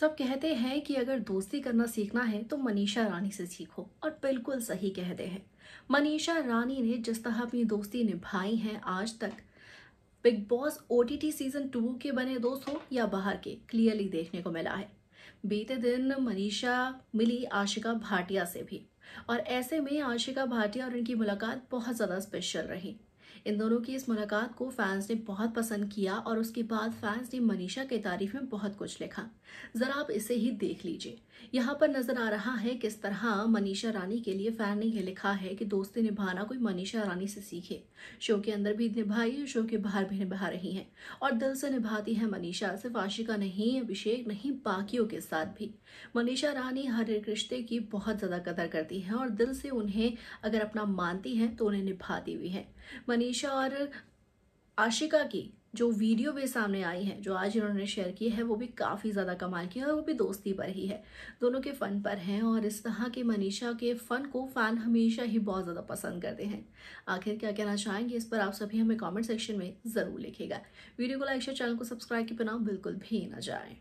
सब कहते हैं कि अगर दोस्ती करना सीखना है तो मनीषा रानी से सीखो और बिल्कुल सही कहते हैं मनीषा रानी ने जिस तरह अपनी दोस्ती निभाई है आज तक Bigg Boss O season two के बने दोस्त हो या बाहर के क्लियरली देखने को मिला है बीते दिन मनीषा मिली आशिका भाटिया से भी और ऐसे में आशिका भाटिया और उनकी मुलाकात बहुत ज़्यादा स्पेशल रही इन दोनों की इस मुलाकात को फैंस ने बहुत पसंद किया और उसके बाद फैंस ने मनीषा के तारीफ में बहुत कुछ लिखा जरा आप इसे ही देख लीजिए यहाँ पर नजर आ रहा है किस तरह मनीषा रानी के लिए फैन ने यह लिखा है कि दोस्ती निभाना कोई मनीषा रानी से सीखे शो के अंदर भी निभाई शो के बाहर भी निभा रही है और दिल से निभाती है मनीषा सिर्फ आशिका नहीं अभिषेक नहीं बाकियों के साथ भी मनीषा रानी हर एक रिश्ते की बहुत ज्यादा कदर करती है और दिल से उन्हें अगर अपना मानती है तो उन्हें निभाती हुई है मनीषा और आशिका की जो वीडियो भी सामने आई है जो आज इन्होंने शेयर की है वो भी काफ़ी ज़्यादा कमाल की है और वो भी दोस्ती पर ही है दोनों के फ़न पर हैं और इस तरह के मनीषा के फ़न को फ़ैन हमेशा ही बहुत ज़्यादा पसंद करते हैं आखिर क्या कहना चाहेंगे इस पर आप सभी हमें कॉमेंट सेक्शन में ज़रूर लिखेगा वीडियो को लाइक शेयर चैनल को सब्सक्राइब के बनाओ बिल्कुल भी ना जाएँ